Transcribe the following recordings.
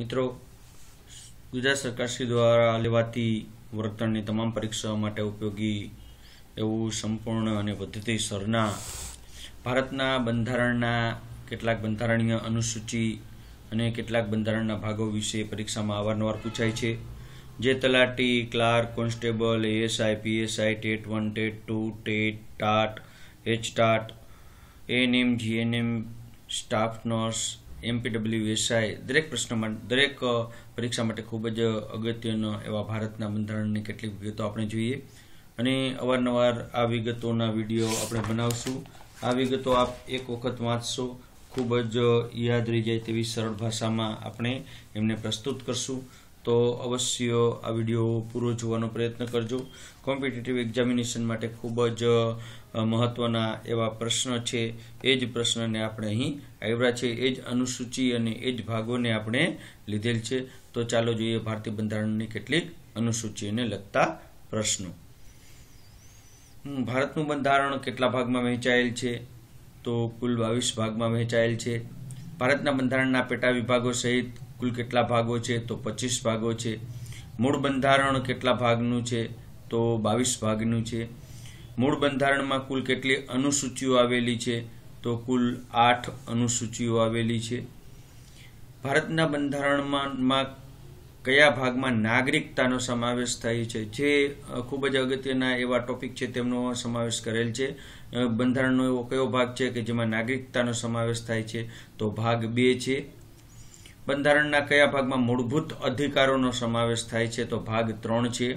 મિત્રો ગુજરાત સરકારશ્રી દ્વારા લેવાતી વર્તણની તમામ પરીક્ષાઓ માટે ઉપયોગી એવું સંપૂર્ણ અને પદ્ધતિ સરના ભારતના બંધારણના કેટલાક બંધારણીય અનુસૂચિ અને કેટલાક બંધારણના ભાગો વિશે પરીક્ષામાં અવારનવાર પૂછાય છે જે તલાટી clerk constable ASI PSI TET one TET two TET TAT H TAT ANM GNM staff nurse MPW SI દરેક પ્રશ્નમાં દરેક પરીક્ષા માટે ખૂબ જ અગત્યનો એવા ભારતના બંધારણની કેટલીક વિગતો આપણે જોઈએ અને અવારનવાર આ વિગતોના વિડીયો આપણે બનાવશું આ વિગતો આપ એક વખત વાંચશો ખૂબ જ યાદ રહી જાય તેવી સરળ ભાષામાં આપણે એમને પ્રસ્તુત કરશું તો અવશ્ય આ વિડીયો પૂરો જોવાનો પ્રયત્ન કરજો કોમ્પિટિટિવ એક્ઝામિનેશન માટે ખૂબ જ મહત્ત્વના એવા પ્રશ્ન છે એ જ પ્રશ્નને આપણે અહીં આવ્યા છે એ જ અનુસૂચિ અને એ જ ભાગોને આપણે લીધેલ છે તો ચાલો જોઈએ ભારતીય બંધારણની કેટલીક અનુસૂચિને લગતા પ્રશ્નો ભારતનું બંધારણ કેટલા ભાગમાં વહેંચાયેલ છે તો કુલ બાવીસ ભાગમાં વહેંચાયેલ છે ભારતના બંધારણના પેટા વિભાગો સહિત કુલ કેટલા ભાગો છે તો પચીસ ભાગો છે મૂળ બંધારણ કેટલા ભાગનું છે તો બાવીસ ભાગનું છે મૂળ બંધારણમાં કુલ કેટલી અનુસૂચિઓ આવેલી છે તો કુલ આઠ અનુસૂચિઓ આવેલી છે ભારતના બંધારણમાં કયા ભાગમાં નાગરિકતાનો સમાવેશ થાય છે જે ખૂબ જ અગત્યના એવા ટોપિક છે તેમનો સમાવેશ કરેલ છે બંધારણનો એવો કયો ભાગ છે કે જેમાં નાગરિકતાનો સમાવેશ થાય છે તો ભાગ બે છે બંધારણના કયા ભાગમાં મૂળભૂત અધિકારોનો સમાવેશ થાય છે તો ભાગ ત્રણ છે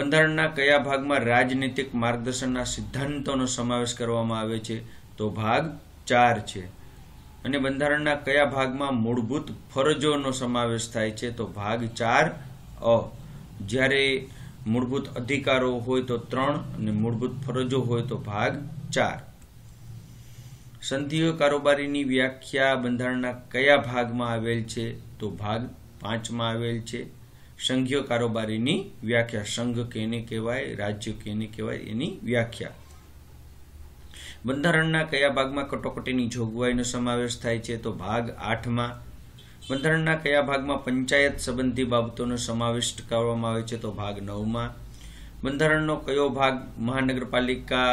બંધારણના કયા ભાગમાં રાજનીતિક માર્ગદર્શનના સિદ્ધાંતોનો સમાવેશ કરવામાં આવે છે તો ભાગ ચાર છે અને બંધારણના કયા ભાગમાં મૂળભૂત ફરજોનો સમાવેશ થાય છે તો ભાગ ચાર અ જ્યારે મૂળભૂત અધિકારો હોય તો ત્રણ અને મૂળભૂત ફરજો હોય તો ભાગ ચાર સંધિઓ કારોબારીની વ્યાખ્યા બંધારણના કયા ભાગમાં આવેલ છે તો ભાગ પાંચમાં આવેલ છે સંઘીય કારોબારીની વ્યાખ્યા સંઘ કેને કહેવાય રાજ્ય કેને કહેવાય એની વ્યાખ્યા બંધારણના કયા ભાગમાં કટોકટીની જોગવાઈનો સમાવેશ થાય છે તો ભાગ આઠમાં બંધારણના કયા ભાગમાં પંચાયત સંબંધી બાબતોનો સમાવેશ કરવામાં આવે છે તો ભાગ નવમાં બંધારણનો કયો ભાગ મહાનગરપાલિકા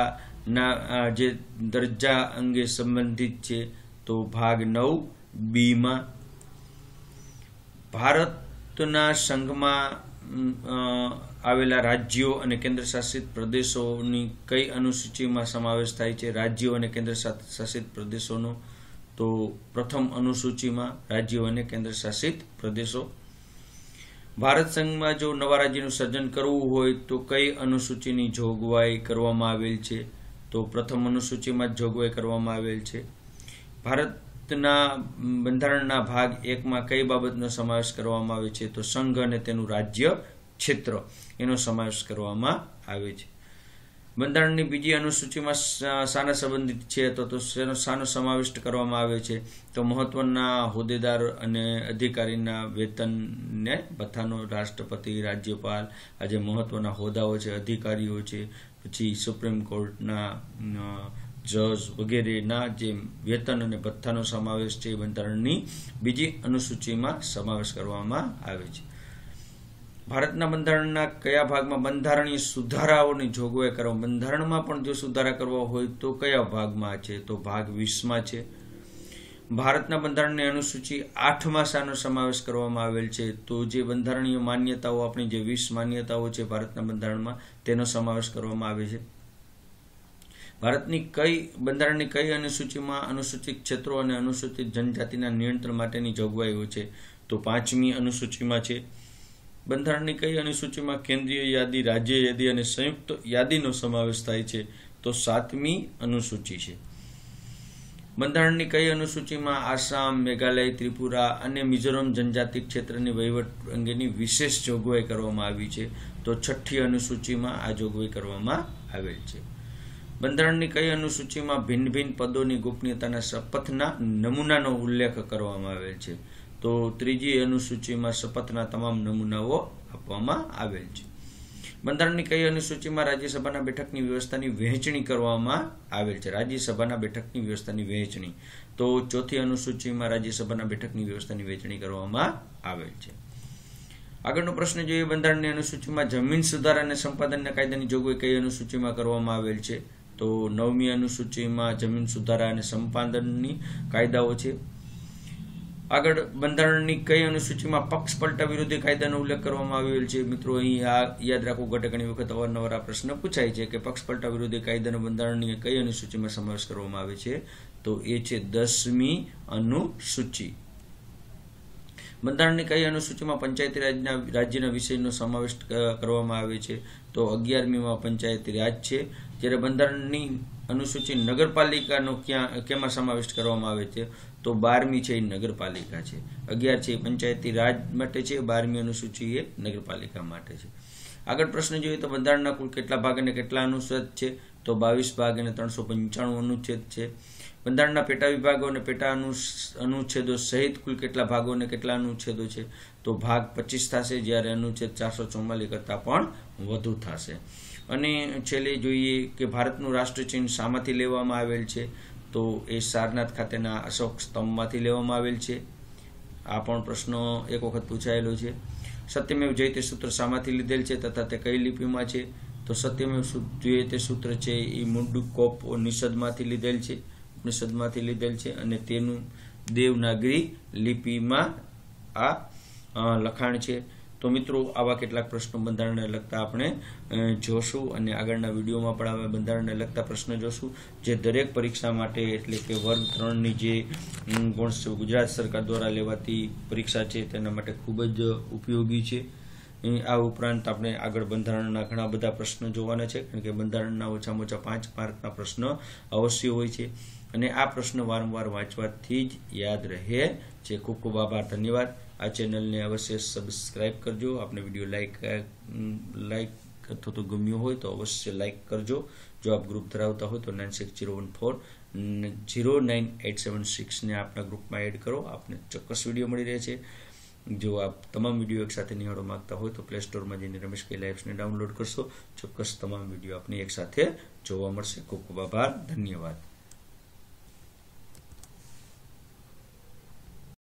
ના જે દરજ્જા અંગે સંબંધિત છે તો ભાગ નવ બીમાં ભારતના સંઘમાં આવેલા રાજ્યો અને કેન્દ્રશાસિત પ્રદેશોની કઈ અનુસૂચિમાં સમાવેશ થાય છે રાજ્યો અને શાસિત પ્રદેશોનો તો પ્રથમ અનુસૂચિમાં રાજ્યો અને કેન્દ્રશાસિત પ્રદેશો ભારત સંઘમાં જો નવા રાજ્યનું સર્જન કરવું હોય તો કઈ અનુસૂચિની જોગવાઈ કરવામાં આવેલ છે તો પ્રથમ અનુસૂચિમાં જોગવાઈ કરવામાં આવેલ છે ભારતના બંધારણના ભાગ એકમાં કઈ બાબતનો સમાવેશ કરવામાં આવે છે તો સંઘ અને તેનું રાજ્ય ક્ષેત્ર એનો સમાવેશ કરવામાં આવે છે બંધારણની બીજી અનુસૂચિમાં શાના સંબંધિત છે તો તો શાનો સમાવિષ્ટ કરવામાં આવે છે તો મહત્વના હોદ્દેદાર અને અધિકારીના વેતનને બધાનો રાષ્ટ્રપતિ રાજ્યપાલ આજે મહત્વના હોદ્દાઓ છે અધિકારીઓ છે પછી સુપ્રીમ કોર્ટના જજ વગેરેના જે વેતન અને ભથ્થાનો સમાવેશ છે એ બંધારણની બીજી અનુસૂચિમાં સમાવેશ કરવામાં આવે છે ભારતના બંધારણના કયા ભાગમાં બંધારણીય સુધારાઓની જોગવાઈ કરવા બંધારણમાં પણ જો સુધારા કરવા હોય તો કયા ભાગમાં છે તો ભાગ વીસમાં છે ભારતના બંધારણની અનુસૂચિ આઠમાં શાનો સમાવેશ કરવામાં આવેલ છે તો જે બંધારણીય માન્યતાઓ આપણી જે વીસ માન્યતાઓ છે ભારતના બંધારણમાં તેનો સમાવેશ કરવામાં આવે છે ભારતની કઈ બંધારણની કઈ અનુસૂચિમાં અનુસૂચિત ક્ષેત્રો અને અનુસૂચિત જનજાતિના નિયંત્રણ માટેની જોગવાઈઓ છે તો પાંચમી અનુસૂચિમાં છે બંધારણની કઈ અનુસૂચિમાં કેન્દ્રીય યાદી રાજ્ય યાદી અને સંયુક્ત યાદીનો સમાવેશ થાય છે તો સાતમી અનુસૂચિ છે બંધારણની કઈ અનુસૂચિમાં આસામ મેઘાલય ત્રિપુરા અને મિઝોરમ જનજાતિ ક્ષેત્રની વહીવટ અંગેની વિશેષ જોગવાઈ કરવામાં આવી છે તો છઠ્ઠી અનુસૂચિમાં આ જોગવાઈ કરવામાં આવેલ છે બંધારણની કઈ અનુસૂચિમાં ભિન્ન ભિન્ન પદોની ગોપનીયતાના શપથના નમૂનાનો ઉલ્લેખ કરવામાં આવેલ છે તો ત્રીજી અનુસૂચિમાં શપથના તમામ નમૂનાઓ આપવામાં આવેલ છે બંધારણની કઈ અનુસૂચિમાં રાજ્યસભાના બેઠકની વ્યવસ્થાની વહેંચણી કરવામાં આવેલ છે રાજ્યસભાના બેઠકની વ્યવસ્થાની વહેંચણી તો ચોથી અનુસૂચિમાં રાજ્યસભાના બેઠકની વ્યવસ્થાની વહેંચણી કરવામાં આવેલ છે આગળનો પ્રશ્ન જોઈએ બંધારણની અનુસૂચિમાં જમીન સુધાર અને સંપાદનના કાયદાની જોગવાઈ કઈ અનુસૂચિમાં કરવામાં આવેલ છે તો નવમી અનુસૂચિમાં જમીન સુધારા અને સંપાદનની કાયદાઓ છે આગળ બંધારણની કઈ અનુસૂચિમાં પક્ષ પલટા વિરોધી કાયદાનો ઉલ્લેખ કરવામાં આવેલ છે મિત્રો અહીં આ યાદ રાખવું ઘટે ઘણી વખત અવારનવાર આ પ્રશ્ન પૂછાય છે કે પક્ષ પલટા વિરોધી કાયદાનો બંધારણની કઈ અનુસૂચિમાં સમાવેશ કરવામાં આવે છે તો એ છે દસમી અનુસૂચિ બંધારણની કઈ અનુસૂચિમાં પંચાયતી રાજના રાજ્યના વિષયનો સમાવેશ કરવામાં આવે છે તો અગિયારમીમાં પંચાયતી રાજ છે જ્યારે બંધારણની અનુસૂચિ નગરપાલિકાનો ક્યાં કેમાં સમાવિષ્ટ કરવામાં આવે છે તો બારમી છે એ નગરપાલિકા છે અગિયાર છે એ પંચાયતી રાજ માટે છે બારમી અનુસૂચિ એ નગરપાલિકા માટે છે આગળ પ્રશ્ન જોઈએ તો બંધારણના કુલ કેટલા ભાગ અને કેટલા અનુસદ છે તો બાવીસ ભાગ અને ત્રણસો પંચાણું અનુચ્છેદ છે બંધારણના પેટા વિભાગો અને પેટા અનુચ્છેદો સહિત કુલ કેટલા ભાગો અને કેટલા અનુચ્છેદો છે તો ભાગ પચીસ થશે જ્યારે અનુચ્છેદ ચારસો ચુમ્માલીસ કરતાં પણ વધુ થશે અને છેલ્લે જોઈએ કે ભારતનું રાષ્ટ્રચિહ્ન શામાંથી લેવામાં આવેલ છે તો એ સારનાથ ખાતેના અશોક સ્તંભમાંથી લેવામાં આવેલ છે આ પણ પ્રશ્નો એક વખત પૂછાયેલો છે સત્યમેવ જયતે સૂત્ર શામાંથી લીધેલ છે તથા તે કઈ લિપિમાં છે તો સત્યમેવ જયતે સૂત્ર છે એ મુંડુકોપ નિષદમાંથી લીધેલ છે ઉપનિષદમાંથી લીધેલ છે અને તેનું દેવનાગરી લિપિમાં આ લખાણ છે તો મિત્રો આવા કેટલાક પ્રશ્નો બંધારણને લગતા આપણે જોશું અને આગળના વિડીયોમાં પણ આપણે બંધારણને લગતા પ્રશ્નો જોશું જે દરેક પરીક્ષા માટે એટલે કે વર્ગ ત્રણની જે ગુણ ગુજરાત સરકાર દ્વારા લેવાતી પરીક્ષા છે તેના માટે ખૂબ જ ઉપયોગી છે આ ઉપરાંત આપણે આગળ બંધારણના ઘણા બધા પ્રશ્નો જોવાના છે કારણ કે બંધારણના ઓછામાં ઓછા પાંચ માર્કના પ્રશ્ન અવશ્ય હોય છે અને આ પ્રશ્ન વારંવાર વાંચવાથી જ યાદ રહે છે ખૂબ ખૂબ આભાર ધન્યવાદ આ ચેનલને અવશ્ય સબસ્ક્રાઇબ કરજો આપને વિડીયો લાઇક લાઇક અથવા તો ગમ્યો હોય તો અવશ્ય લાઇક કરજો જો આપ ગ્રુપ ધરાવતા હોય તો nine six zero one four zero nine eight seven સિક્સને આપના ગ્રુપમાં એડ કરો આપને ચોક્કસ વિડીયો મળી રહે છે જો આપ તમામ વિડીયો એકસાથે નિહાળવા માંગતા હોય તો પ્લે સ્ટોરમાં જઈને રમેશ કે લાઈવ્સને ડાઉનલોડ કરશો ચોક્કસ તમામ વિડીયો આપને એકસાથે જોવા મળશે ખૂબ ખૂબ આભાર ધન્યવાદ